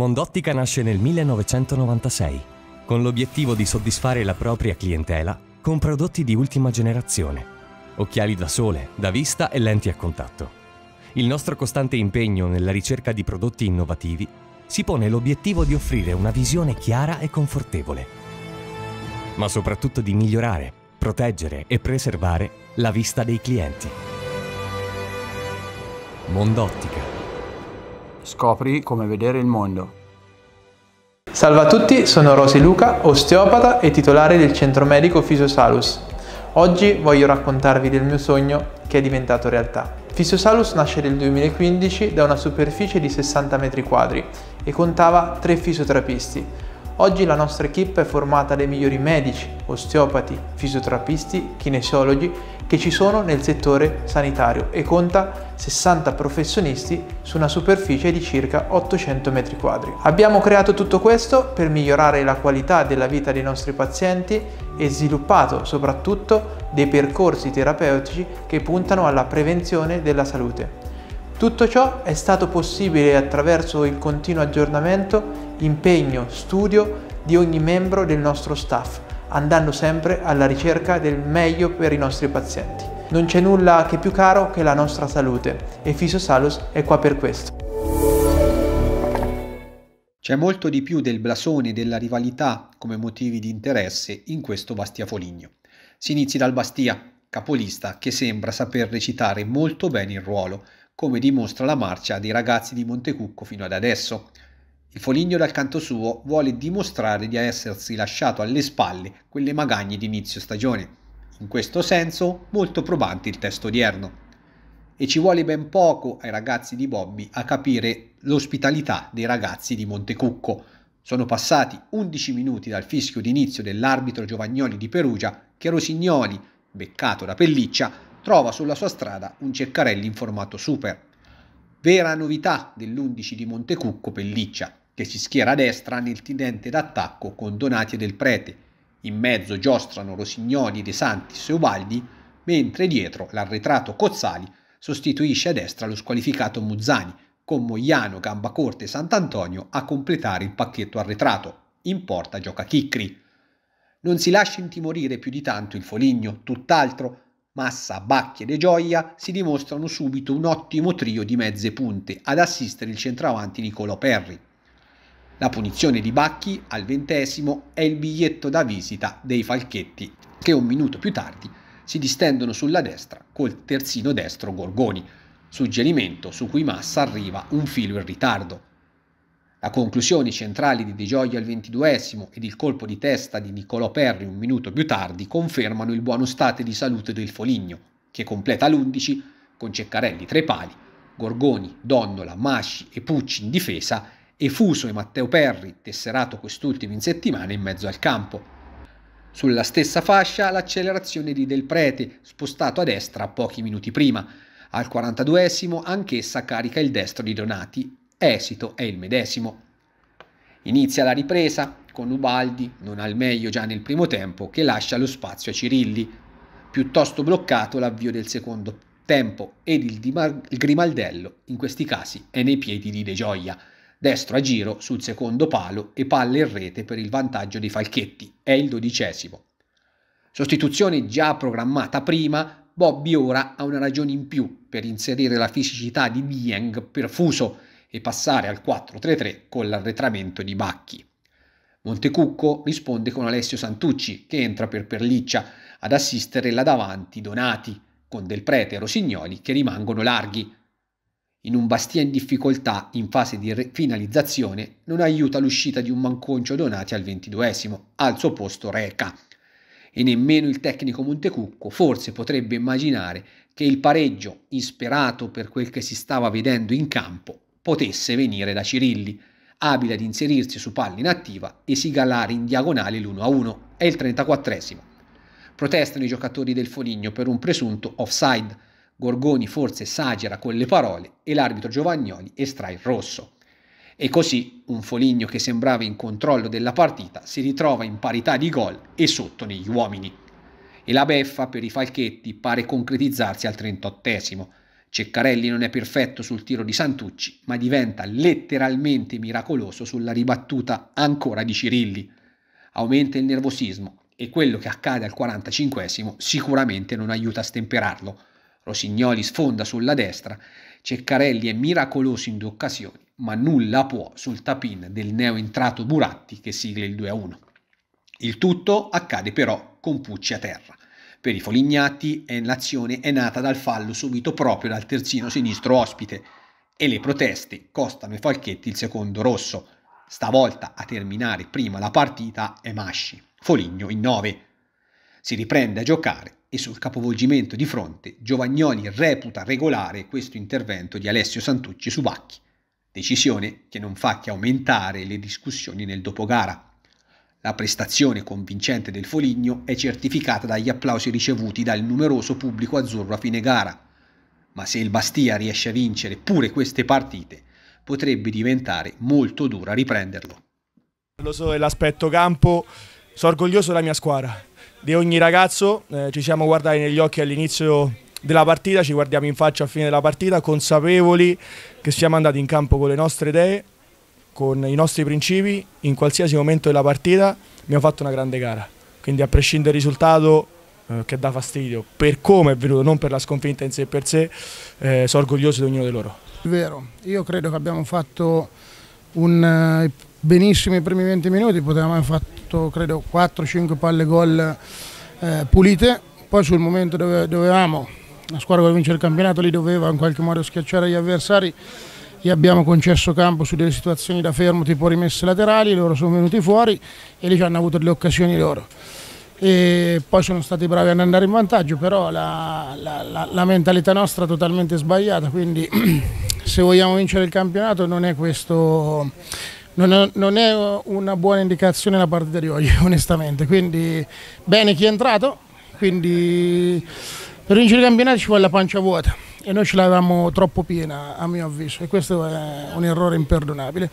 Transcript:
Mondottica nasce nel 1996 con l'obiettivo di soddisfare la propria clientela con prodotti di ultima generazione, occhiali da sole, da vista e lenti a contatto. Il nostro costante impegno nella ricerca di prodotti innovativi si pone l'obiettivo di offrire una visione chiara e confortevole, ma soprattutto di migliorare, proteggere e preservare la vista dei clienti. Mondottica Scopri come vedere il mondo. Salve a tutti, sono Rosy Luca, osteopata e titolare del centro medico Fisiosalus. Oggi voglio raccontarvi del mio sogno che è diventato realtà. Fisiosalus nasce nel 2015 da una superficie di 60 metri quadri e contava tre fisioterapisti, Oggi la nostra equip è formata dai migliori medici, osteopati, fisioterapisti, kinesiologi che ci sono nel settore sanitario e conta 60 professionisti su una superficie di circa 800 m2. Abbiamo creato tutto questo per migliorare la qualità della vita dei nostri pazienti e sviluppato soprattutto dei percorsi terapeutici che puntano alla prevenzione della salute. Tutto ciò è stato possibile attraverso il continuo aggiornamento impegno, studio di ogni membro del nostro staff, andando sempre alla ricerca del meglio per i nostri pazienti. Non c'è nulla che più caro che la nostra salute e Fisiosalus è qua per questo. C'è molto di più del blasone e della rivalità come motivi di interesse in questo Bastia Foligno. Si inizi dal Bastia, capolista che sembra saper recitare molto bene il ruolo, come dimostra la marcia dei ragazzi di Montecucco fino ad adesso. Il Foligno dal canto suo vuole dimostrare di essersi lasciato alle spalle quelle magagne di inizio stagione. In questo senso molto probante il testo odierno. E ci vuole ben poco ai ragazzi di Bobby a capire l'ospitalità dei ragazzi di Montecucco. Sono passati 11 minuti dal fischio d'inizio dell'arbitro Giovagnoli di Perugia che Rosignoli, beccato da Pelliccia, trova sulla sua strada un Ceccarelli in formato super. Vera novità dell'11 di Montecucco Pelliccia, che si schiera a destra nel tendente d'attacco con Donati e Del Prete, in mezzo giostrano Rosignoli, De Santis e Ubaldi, mentre dietro l'arretrato Cozzali sostituisce a destra lo squalificato Muzzani, con Mogliano, Gambacorte e Sant'Antonio a completare il pacchetto arretrato. In porta gioca Chicri. Non si lascia intimorire più di tanto il Foligno, tutt'altro. Massa, Bacchi e De Gioia si dimostrano subito un ottimo trio di mezze punte ad assistere il centravanti Nicolò Perri. La punizione di Bacchi al ventesimo è il biglietto da visita dei Falchetti, che un minuto più tardi si distendono sulla destra col terzino destro Gorgoni, suggerimento su cui Massa arriva un filo in ritardo. La conclusione centrale di De Gioia al ventiduesimo ed il colpo di testa di Niccolò Perri un minuto più tardi confermano il buono stato di salute del Foligno, che completa l'11 con Ceccarelli tre pali, Gorgoni, Donnola, Masci e Pucci in difesa Efuso e Matteo Perri, tesserato quest'ultimo in settimana in mezzo al campo. Sulla stessa fascia l'accelerazione di Del Prete, spostato a destra pochi minuti prima. Al 42esimo anch'essa carica il destro di Donati. Esito è il medesimo. Inizia la ripresa con Ubaldi, non al meglio già nel primo tempo, che lascia lo spazio a Cirilli. Piuttosto bloccato l'avvio del secondo tempo ed il, Grimaldello in questi casi è nei piedi di De Gioia destro a giro sul secondo palo e palle in rete per il vantaggio dei Falchetti. È il dodicesimo. Sostituzione già programmata prima, Bobby ora ha una ragione in più per inserire la fisicità di Dieng Fuso e passare al 4-3-3 con l'arretramento di Bacchi. Montecucco risponde con Alessio Santucci che entra per Perliccia ad assistere là davanti Donati con Del Prete e Rosignoli che rimangono larghi in un Bastia in difficoltà in fase di finalizzazione, non aiuta l'uscita di un manconcio Donati al 22 esimo al suo posto Reca. E nemmeno il tecnico Montecucco forse potrebbe immaginare che il pareggio, isperato per quel che si stava vedendo in campo, potesse venire da Cirilli, abile ad inserirsi su palla inattiva e sigalare in diagonale l'1-1. È il 34 esimo Protestano i giocatori del Foligno per un presunto offside Gorgoni forse esagera con le parole e l'arbitro Giovagnoli estrae il rosso. E così un Foligno che sembrava in controllo della partita si ritrova in parità di gol e sotto negli uomini. E la beffa per i Falchetti pare concretizzarsi al 38esimo. Ceccarelli non è perfetto sul tiro di Santucci, ma diventa letteralmente miracoloso sulla ribattuta ancora di Cirilli. Aumenta il nervosismo e quello che accade al 45esimo sicuramente non aiuta a stemperarlo. Rosignoli sfonda sulla destra, Ceccarelli è miracoloso in due occasioni, ma nulla può sul tapin del neo entrato Buratti che sigla il 2-1. Il tutto accade però con Pucci a terra. Per i Folignati l'azione è nata dal fallo subito proprio dal terzino sinistro ospite e le proteste costano ai Falchetti il secondo rosso. Stavolta a terminare prima la partita è Masci, Foligno in 9. Si riprende a giocare e sul capovolgimento di fronte, Giovagnoli reputa regolare questo intervento di Alessio Santucci su Bacchi, decisione che non fa che aumentare le discussioni nel dopogara. La prestazione convincente del Foligno è certificata dagli applausi ricevuti dal numeroso pubblico azzurro a fine gara. Ma se il Bastia riesce a vincere pure queste partite, potrebbe diventare molto dura riprenderlo. Lo so, è l'aspetto campo. Sono orgoglioso della mia squadra di ogni ragazzo, eh, ci siamo guardati negli occhi all'inizio della partita, ci guardiamo in faccia a fine della partita, consapevoli che siamo andati in campo con le nostre idee, con i nostri principi, in qualsiasi momento della partita abbiamo fatto una grande gara, quindi a prescindere dal risultato eh, che dà fastidio, per come è venuto, non per la sconfitta in sé per sé, eh, sono orgoglioso di ognuno di loro. Vero, io credo che abbiamo fatto un, benissimo eh, i primi 20 minuti, potevamo aver fatto fatto credo 4-5 palle gol eh, pulite, poi sul momento dove dovevamo, la squadra che vince il campionato lì doveva in qualche modo schiacciare gli avversari, gli abbiamo concesso campo su delle situazioni da fermo tipo rimesse laterali, loro sono venuti fuori e lì ci hanno avuto delle occasioni loro. E poi sono stati bravi ad andare in vantaggio, però la, la, la, la mentalità nostra è totalmente sbagliata, quindi se vogliamo vincere il campionato non è questo non, non è una buona indicazione la partita di oggi, onestamente. Quindi bene chi è entrato, quindi per vincere i campionati ci vuole la pancia vuota e noi ce l'avevamo troppo piena a mio avviso e questo è un errore imperdonabile.